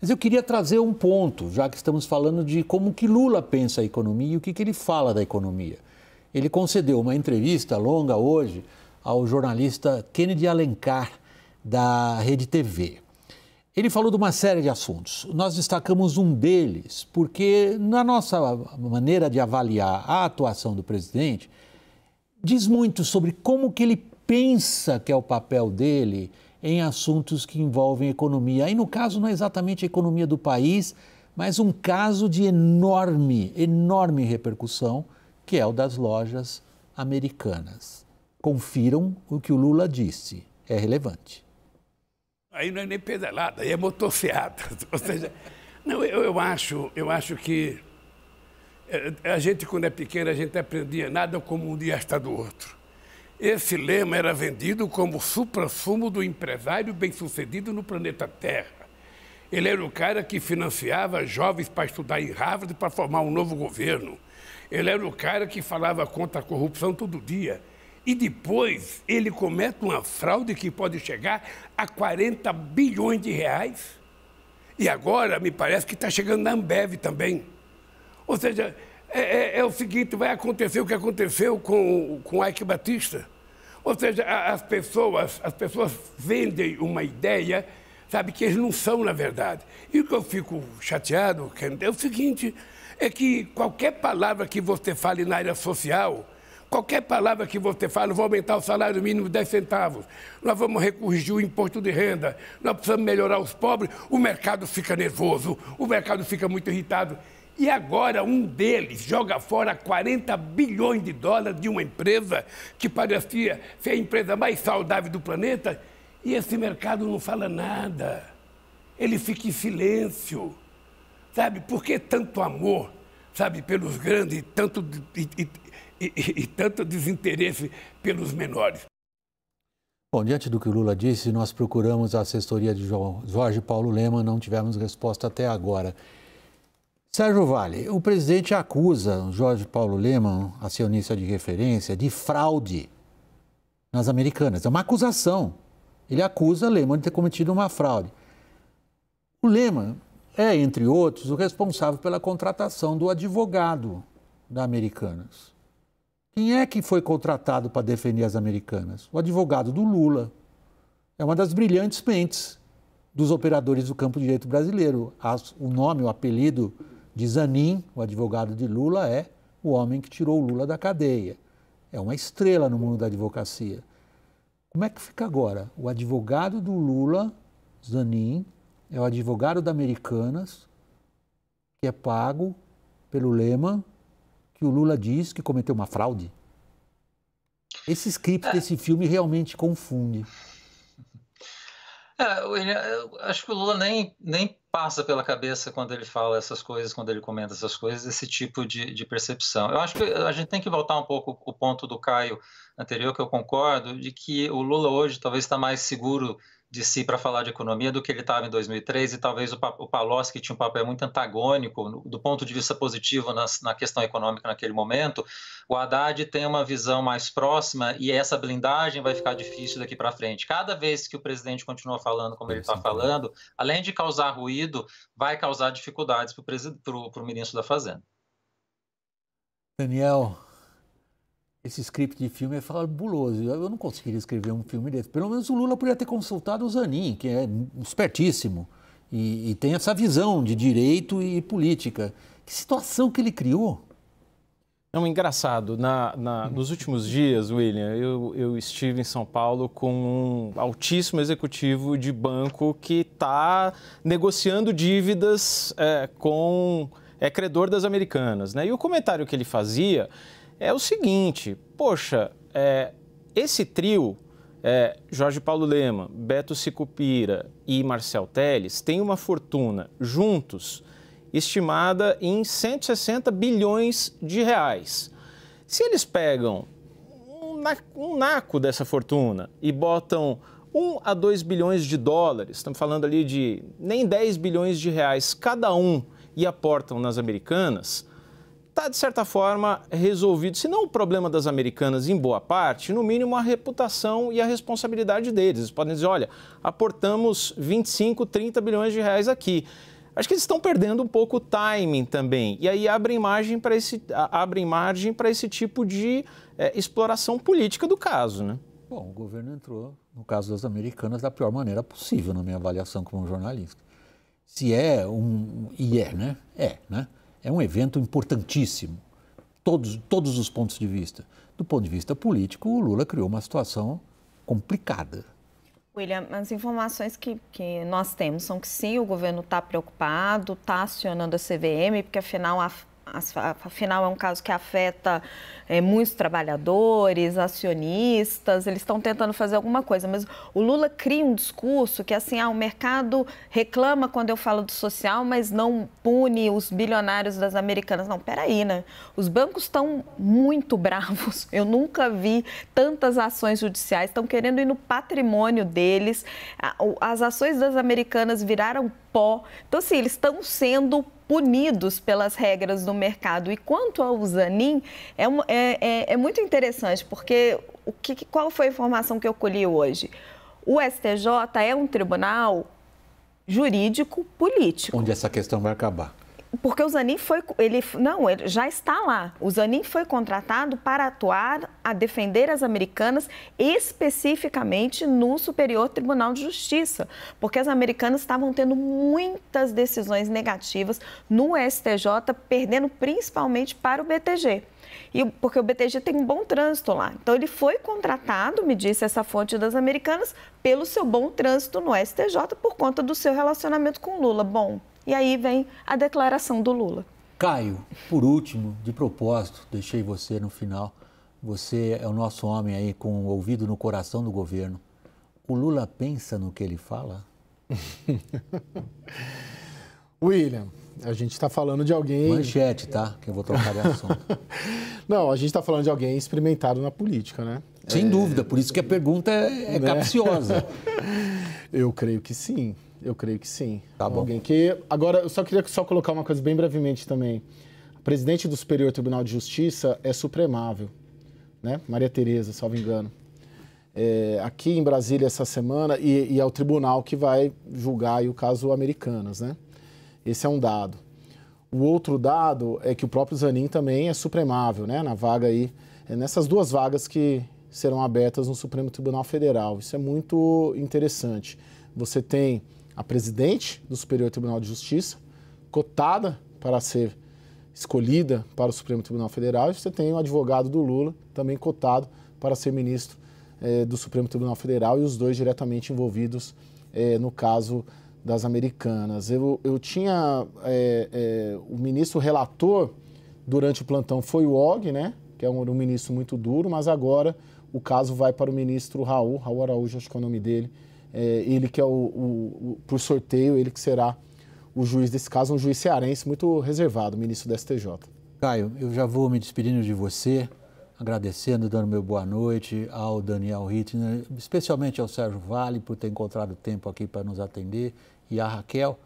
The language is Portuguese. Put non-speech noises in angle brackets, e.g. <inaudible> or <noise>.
Mas eu queria trazer um ponto, já que estamos falando de como que Lula pensa a economia e o que, que ele fala da economia. Ele concedeu uma entrevista longa hoje ao jornalista Kennedy Alencar, da Rede TV. Ele falou de uma série de assuntos. Nós destacamos um deles, porque, na nossa maneira de avaliar a atuação do presidente, diz muito sobre como que ele pensa que é o papel dele em assuntos que envolvem economia. Aí, no caso, não é exatamente a economia do país, mas um caso de enorme, enorme repercussão, que é o das lojas americanas. Confiram o que o Lula disse, é relevante. Aí não é nem pedalada, aí é motocicleta. <laughs> Ou seja, não, eu, eu, acho, eu acho que eh, a gente, quando é pequeno, a gente aprendia nada como um dia está do outro. Esse lema era vendido como supra-sumo do empresário bem-sucedido no planeta Terra. Ele era o cara que financiava jovens para estudar em Harvard para formar um novo governo. Ele era o cara que falava contra a corrupção todo dia. E depois ele comete uma fraude que pode chegar a 40 bilhões de reais. E agora me parece que está chegando na Ambev também. Ou seja, é, é, é, o seguinte, vai acontecer o que aconteceu com, com Ike Batista. Ou seja, as pessoas, as pessoas vendem uma ideia, sabe, que eles não são na verdade. E o que eu fico chateado, Kennedy, é o seguinte, é que qualquer palavra que você fale na área social, qualquer palavra que você fale, vou aumentar o salário mínimo 10 centavos, nós vamos recorrigir o imposto de renda, nós precisamos melhorar os pobres, o mercado fica nervoso, o mercado fica muito irritado. E agora um deles joga fora 40 bilhões de dólares de uma empresa que parecia ser é a empresa mais saudável do planeta e esse mercado não fala nada. Ele fica em silêncio. Sabe, por que tanto amor, sabe, pelos grandes e tanto, e, e, e, tanto desinteresse pelos menores? Bom, diante do que o Lula disse, nós procuramos a assessoria de Jorge Paulo Lema, não tivemos resposta até agora. Sérgio Vale, o presidente acusa Jorge Paulo Leman, acionista de referência, de fraude nas Americanas. É uma acusação. Ele acusa Leman de ter cometido uma fraude. O Leman é, entre outros, o responsável pela contratação do advogado da Americanas. Quem é que foi contratado para defender as Americanas? O advogado do Lula. É uma das brilhantes mentes dos operadores do campo de direito brasileiro. O nome, o apelido de Zanin, o advogado de Lula, é o homem que tirou Lula da cadeia. É uma estrela no mundo da advocacia. Como é que fica agora? O advogado do Lula, Zanin, é o advogado da Americanas, que é pago pelo Lema, que o Lula diz que cometeu uma fraude. Esse script é. desse filme realmente confunde. É, acho que o Lula nem, nem passa pela cabeça quando ele fala essas coisas, quando ele comenta essas coisas, esse tipo de, de percepção. Eu acho que a gente tem que voltar um pouco o ponto do Caio anterior, que eu concordo, de que o Lula hoje talvez está mais seguro de si para falar de economia do que ele estava em 2003 e talvez o, o Palocci, que tinha um papel muito antagônico do ponto de vista positivo na, na questão econômica naquele momento, o Haddad tem uma visão mais próxima e essa blindagem vai ficar difícil daqui para frente. Cada vez que o presidente continua falando como é ele está falando, além de causar ruído, vai causar dificuldades para o ministro da Fazenda. Daniel, esse script de filme é fabuloso. Eu não conseguiria escrever um filme desse. Pelo menos o Lula poderia ter consultado o Zanin, que é espertíssimo e, e tem essa visão de direito e política. Que situação que ele criou! É um engraçado. Na, na, nos últimos dias, William, eu, eu, estive em São Paulo com um altíssimo executivo de banco que está negociando dívidas é, com é credor das americanas, né? E o comentário que ele fazia é o seguinte: poxa, é, esse trio, é, Jorge Paulo Lema, Beto Sicupira e Marcel Teles, tem uma fortuna juntos estimada em 160 bilhões de reais. Se eles pegam um, um naco dessa fortuna e botam 1 a 2 bilhões de dólares, estamos falando ali de nem 10 bilhões de reais cada um, e aportam nas americanas, está, de certa forma, resolvido, se não o problema das americanas em boa parte, no mínimo a reputação e a responsabilidade deles. Eles podem dizer, olha, aportamos 25, 30 bilhões de reais aqui. Acho que eles estão perdendo um pouco o timing também. E aí abrem margem para esse, esse tipo de é, exploração política do caso, né? Bom, o governo entrou, no caso das americanas, da pior maneira possível, na minha avaliação como jornalista. Se é um. E é, né? É, né? é um evento importantíssimo, todos, todos os pontos de vista. Do ponto de vista político, o Lula criou uma situação complicada. William, as informações que, que nós temos são que sim, o governo está preocupado, está acionando a CVM, porque afinal a, afinal é um caso que afeta é, muitos trabalhadores, acionistas, eles estão tentando fazer alguma coisa, mas o Lula cria um discurso que assim, ah, o mercado reclama quando eu falo do social, mas não pune os bilionários das americanas. Não, peraí, né? Os bancos estão muito <laughs> bravos, eu nunca vi tantas ações judiciais, estão querendo ir no patrimônio deles, as ações das americanas viraram pó. Então, assim, eles estão sendo punidos pelas regras do mercado. E quanto ao Zanin, é, é, é, é muito interessante, porque o que, qual foi a informação que eu colhi hoje? O STJ é um tribunal jurídico político. Onde essa questão vai acabar porque o Zanin foi ele não ele já está lá o Zanin foi contratado para atuar a defender as americanas especificamente no Superior Tribunal de Justiça porque as americanas estavam tendo muitas decisões negativas no STJ perdendo principalmente para o BTG e, porque o BTG tem um bom trânsito lá. Então, ele foi contratado, me disse essa fonte das americanas, pelo seu bom trânsito no STJ por conta do seu relacionamento com Lula. Bom, e aí vem a declaração do Lula. Caio, por último, de propósito, deixei você no final. Você é o nosso homem aí com o ouvido no coração do governo. O Lula pensa no que ele fala? <laughs> William, a gente está falando de alguém. Manchete, tá? Que eu vou trocar de assunto. <laughs> Não, a gente está falando de alguém experimentado na política, né? Sem é... dúvida, por isso que a pergunta é, é né? capciosa. <laughs> eu creio que sim. Eu creio que sim. Tá bom. Alguém que. Agora, eu só queria só colocar uma coisa bem brevemente também. A presidente do Superior Tribunal de Justiça é supremável, né? Maria Tereza, salvo engano. É, aqui em Brasília essa semana, e, e é o tribunal que vai julgar o caso Americanas, né? Esse é um dado. O outro dado é que o próprio Zanin também é supremável, né? Na vaga aí, é nessas duas vagas que serão abertas no Supremo Tribunal Federal. Isso é muito interessante. Você tem a presidente do Superior Tribunal de Justiça, cotada para ser escolhida para o Supremo Tribunal Federal, e você tem o advogado do Lula, também cotado para ser ministro eh, do Supremo Tribunal Federal, e os dois diretamente envolvidos eh, no caso das Americanas. Eu, eu tinha. É, é, o ministro relator durante o plantão foi o Og, né? Que é um, um, ministro muito duro, mas agora o caso vai para o ministro Raul, Raul Araújo, acho que é o nome dele. É, ele que é o. o, o sorteio, ele que será o juiz desse caso, um juiz cearense muito reservado, ministro do STJ. Caio, eu já vou me despedindo de você agradecendo, dando meu boa noite ao Daniel Rittner, especialmente ao Sérgio Vale por ter encontrado tempo aqui para nos atender e à Raquel